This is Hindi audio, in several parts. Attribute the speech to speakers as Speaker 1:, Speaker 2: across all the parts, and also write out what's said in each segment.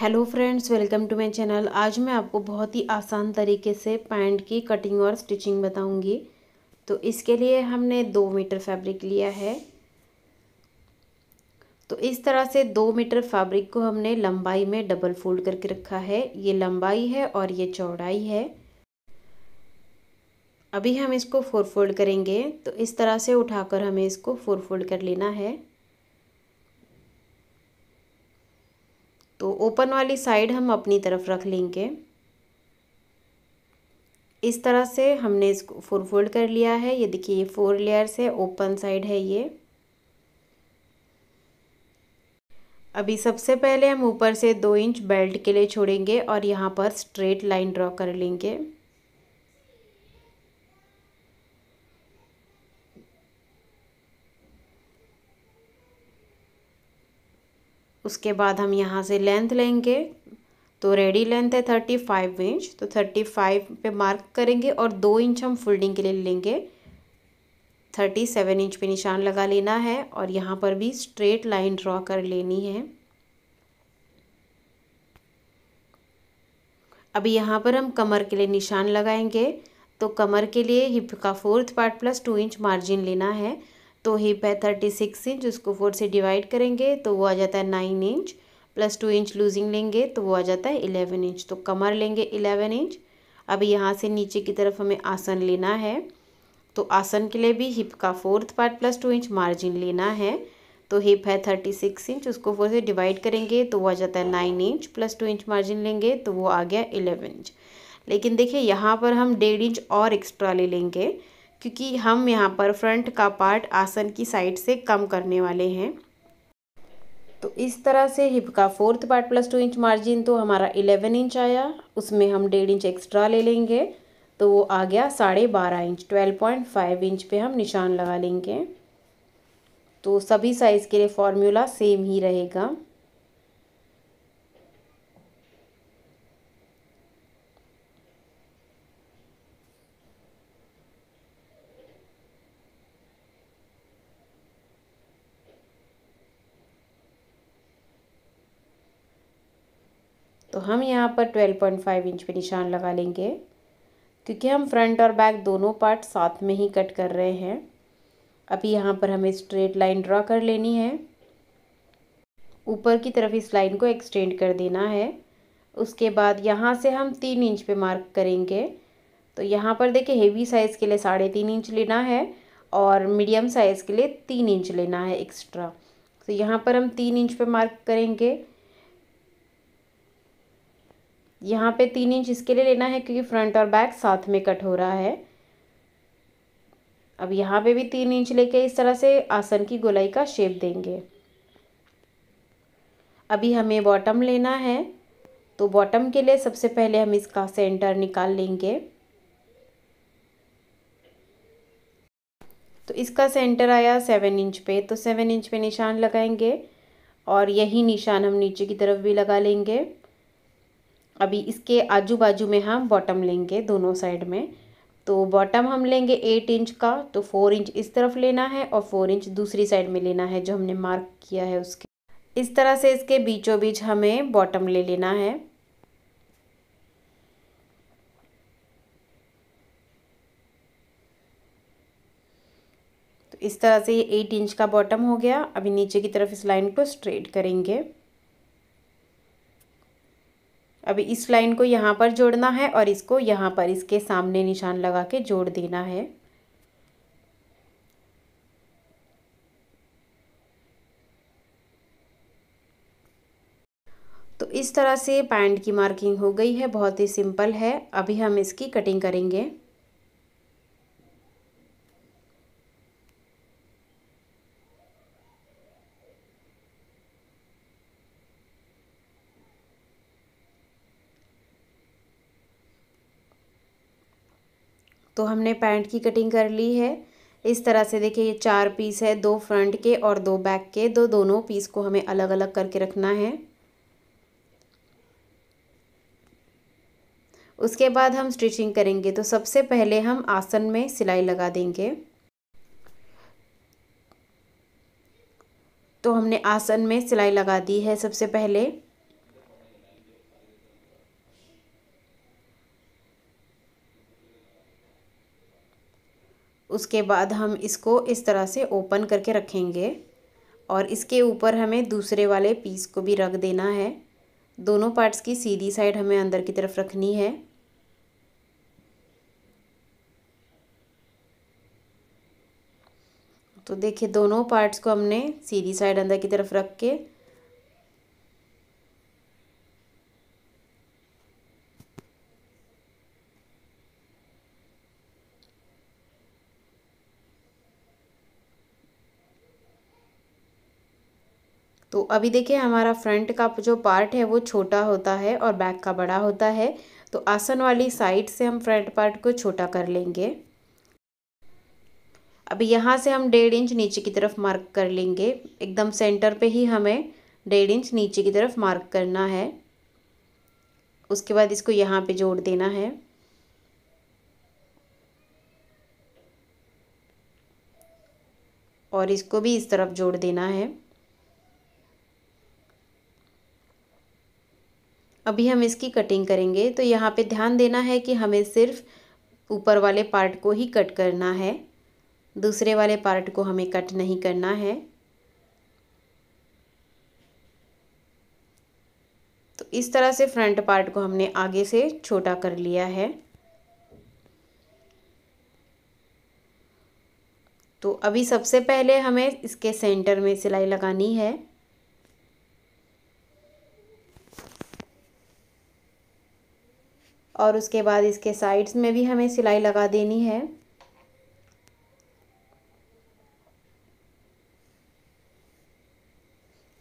Speaker 1: hello friends welcome to my channel आज मैं आपको बहुत ही आसान तरीके से पैंट की कटिंग और स्टिचिंग बताऊंगी तो इसके लिए हमने दो मीटर फैब्रिक लिया है तो इस तरह से दो मीटर फैब्रिक को हमने लंबाई में डबल फोल्ड करके रखा है ये लंबाई है और ये चौड़ाई है अभी हम इसको फोर फोल्ड करेंगे तो इस तरह से उठाकर हमें इसको फोर फोल्ड कर लेना है तो ओपन वाली साइड हम अपनी तरफ रख लेंगे इस तरह से हमने इसको फोर फोल्ड कर लिया है ये देखिए ये फोर लेयर्स है ओपन साइड है ये अभी सबसे पहले हम ऊपर से दो इंच बेल्ट के लिए छोड़ेंगे और यहाँ पर स्ट्रेट लाइन ड्रॉ कर लेंगे उसके बाद हम यहाँ से लेंथ लेंगे तो रेडी लेंथ है थर्टी फाइव इंच तो थर्टी फाइव पे मार्क करेंगे और दो इंच हम फोल्डिंग के लिए लेंगे थर्टी सेवन इंच पे निशान लगा लेना है और यहाँ पर भी स्ट्रेट लाइन ड्रॉ कर लेनी है अभी यहाँ पर हम कमर के लिए निशान लगाएंगे तो कमर के लिए हिप का fourth part plus two inch margin लेना है तो हिप है थर्टी सिक्स इंच उसको फोर से डिवाइड करेंगे तो वो आ जाता है nine inch plus two inch losing लेंगे तो वो आ जाता है इलेवन इंच तो कमर लेंगे इलेवन इंच अब यहाँ से नीचे की तरफ हमें आसन लेना है तो आसन के लिए भी हिप का fourth part plus two inch margin लेना है तो हिप है थर्टी सिक्स इंच उसको फोर से डिवाइड करेंगे तो वो आ जाता है nine inch plus two inch margin लेंगे तो वो आ गया इलेवन इंच लेकिन देखिए यहाँ पर हम डेढ़ इंच और एक्स्ट्रा ले लेंगे क्योंकि हम यहाँ पर फ्रंट का पार्ट आसन की साइड से कम करने वाले हैं तो इस तरह से हिप का fourth part plus two inch margin तो हमारा इलेवन इंच आया उसमें हम डेढ़ इंच एक्स्ट्रा ले लेंगे तो वो आ गया साढ़े बारह inch twelve point five inch पे हम निशान लगा लेंगे तो सभी साइज़ के लिए फॉर्मूला सेम ही रहेगा तो हम यहाँ पर 12.5 इंच पे निशान लगा लेंगे क्योंकि हम फ्रंट और बैक दोनों पार्ट साथ में ही कट कर रहे हैं अभी यहाँ पर हमें स्ट्रेट लाइन ड्रा कर लेनी है ऊपर की तरफ इस लाइन को एक्सटेंड कर देना है उसके बाद यहाँ से हम तीन इंच पे मार्क करेंगे तो यहाँ पर देखिए हेवी साइज़ के लिए साढ़े तीन इंच लेना है और मीडियम साइज़ के लिए तीन इंच लेना है एक्स्ट्रा तो यहाँ पर हम तीन इंच पे मार्क करेंगे यहाँ पे तीन इंच इसके लिए लेना है क्योंकि फ्रंट और बैक साथ में कट हो रहा है अब यहाँ पे भी तीन इंच लेके इस तरह से आसन की गोलाई का शेप देंगे अभी हमें बॉटम लेना है तो बॉटम के लिए सबसे पहले हम इसका सेंटर निकाल लेंगे तो इसका सेंटर आया सेवन इंच पे तो सेवन इंच पे निशान लगाएंगे और यही निशान हम नीचे की तरफ भी लगा लेंगे अभी इसके आजू बाजू में हम बॉटम लेंगे दोनों साइड में तो बॉटम हम लेंगे एट इंच का तो फोर इंच इस तरफ लेना है और फोर इंच दूसरी साइड में लेना है जो हमने मार्क किया है उसके इस तरह से इसके बीचों बीच हमें बॉटम ले लेना है तो इस तरह से ये एट इंच का बॉटम हो गया अभी नीचे की तरफ इस लाइन को स्ट्रेट करेंगे अभी इस लाइन को यहाँ पर जोड़ना है और इसको यहाँ पर इसके सामने निशान लगा के जोड़ देना है तो इस तरह से पैंट की मार्किंग हो गई है बहुत ही सिंपल है अभी हम इसकी कटिंग करेंगे तो हमने पैंट की कटिंग कर ली है इस तरह से देखिए ये चार पीस है दो फ्रंट के और दो बैक के दो दोनों पीस को हमें अलग अलग करके रखना है उसके बाद हम स्टिचिंग करेंगे तो सबसे पहले हम आसन में सिलाई लगा देंगे तो हमने आसन में सिलाई लगा दी है सबसे पहले उसके बाद हम इसको इस तरह से ओपन करके रखेंगे और इसके ऊपर हमें दूसरे वाले पीस को भी रख देना है दोनों पार्ट्स की सीधी साइड हमें अंदर की तरफ रखनी है तो देखिए दोनों पार्ट्स को हमने सीधी साइड अंदर की तरफ रख के तो अभी देखिए हमारा फ्रंट का जो पार्ट है वो छोटा होता है और बैक का बड़ा होता है तो आसन वाली साइड से हम फ्रंट पार्ट को छोटा कर लेंगे अभी यहाँ से हम डेढ़ इंच नीचे की तरफ मार्क कर लेंगे एकदम सेंटर पे ही हमें डेढ़ इंच नीचे की तरफ मार्क करना है उसके बाद इसको यहाँ पे जोड़ देना है और इसको भी इस तरफ जोड़ देना है अभी हम इसकी कटिंग करेंगे तो यहाँ पे ध्यान देना है कि हमें सिर्फ ऊपर वाले पार्ट को ही कट करना है दूसरे वाले पार्ट को हमें कट नहीं करना है तो इस तरह से फ्रंट पार्ट को हमने आगे से छोटा कर लिया है तो अभी सबसे पहले हमें इसके सेंटर में सिलाई लगानी है और उसके बाद इसके साइड्स में भी हमें सिलाई लगा देनी है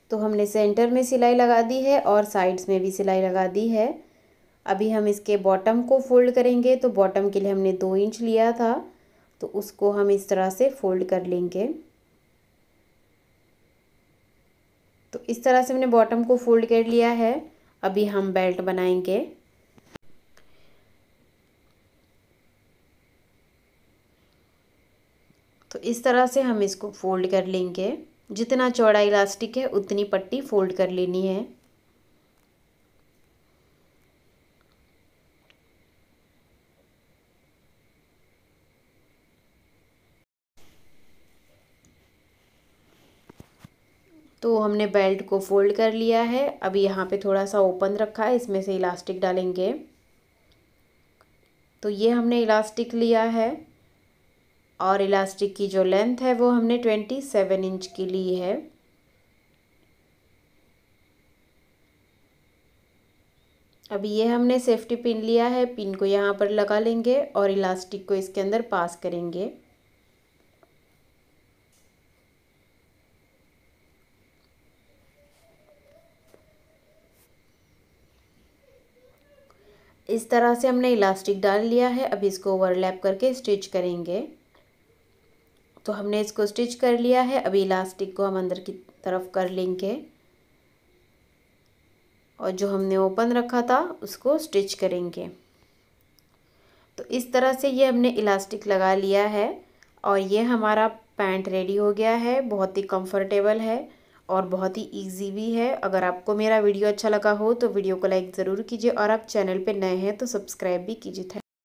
Speaker 1: तो हमने सेंटर में सिलाई लगा दी है और साइड्स में भी सिलाई लगा दी है अभी हम इसके बॉटम को फोल्ड करेंगे तो बॉटम के लिए हमने दो इंच लिया था तो उसको हम इस तरह से फोल्ड कर लेंगे तो इस तरह से हमने बॉटम को फोल्ड कर लिया है अभी हम बेल्ट बनाएंगे इस तरह से हम इसको फोल्ड कर लेंगे जितना चौड़ा इलास्टिक है उतनी पट्टी फोल्ड कर लेनी है तो हमने बेल्ट को फोल्ड कर लिया है अभी यहाँ पे थोड़ा सा ओपन रखा है इसमें से इलास्टिक डालेंगे तो ये हमने इलास्टिक लिया है और इलास्टिक की जो लेंथ है वो हमने ट्वेंटी सेवन इंच की ली है अब ये हमने सेफ्टी पिन लिया है पिन को यहाँ पर लगा लेंगे और इलास्टिक को इसके अंदर पास करेंगे इस तरह से हमने इलास्टिक डाल लिया है अब इसको ओवरलैप करके स्टिच करेंगे तो हमने इसको स्टिच कर लिया है अभी इलास्टिक को हम अंदर की तरफ कर लेंगे और जो हमने ओपन रखा था उसको स्टिच करेंगे तो इस तरह से ये हमने इलास्टिक लगा लिया है और ये हमारा पैंट रेडी हो गया है बहुत ही कंफर्टेबल है और बहुत ही इजी भी है अगर आपको मेरा वीडियो अच्छा लगा हो तो वीडियो को लाइक ज़रूर कीजिए और आप चैनल पे नए हैं तो सब्सक्राइब भी कीजिए